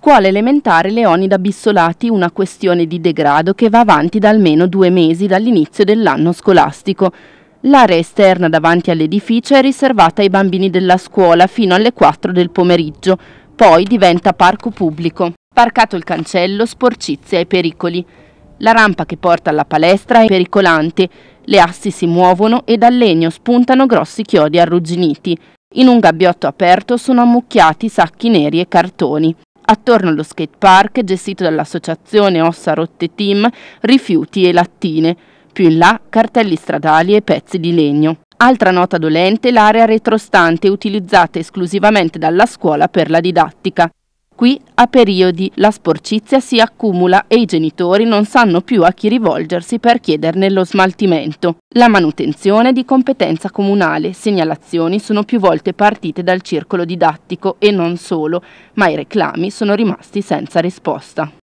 Scuola elementare Leonida Bissolati, una questione di degrado che va avanti da almeno due mesi dall'inizio dell'anno scolastico. L'area esterna davanti all'edificio è riservata ai bambini della scuola fino alle 4 del pomeriggio, poi diventa parco pubblico. Parcato il cancello, sporcizia e pericoli. La rampa che porta alla palestra è pericolante, le assi si muovono e dal legno spuntano grossi chiodi arrugginiti. In un gabbiotto aperto sono ammucchiati sacchi neri e cartoni attorno allo skate park gestito dall'associazione Ossa Rotte Team, rifiuti e lattine, più in là cartelli stradali e pezzi di legno. Altra nota dolente l'area retrostante utilizzata esclusivamente dalla scuola per la didattica. Qui a periodi la sporcizia si accumula e i genitori non sanno più a chi rivolgersi per chiederne lo smaltimento. La manutenzione è di competenza comunale, segnalazioni sono più volte partite dal circolo didattico e non solo, ma i reclami sono rimasti senza risposta.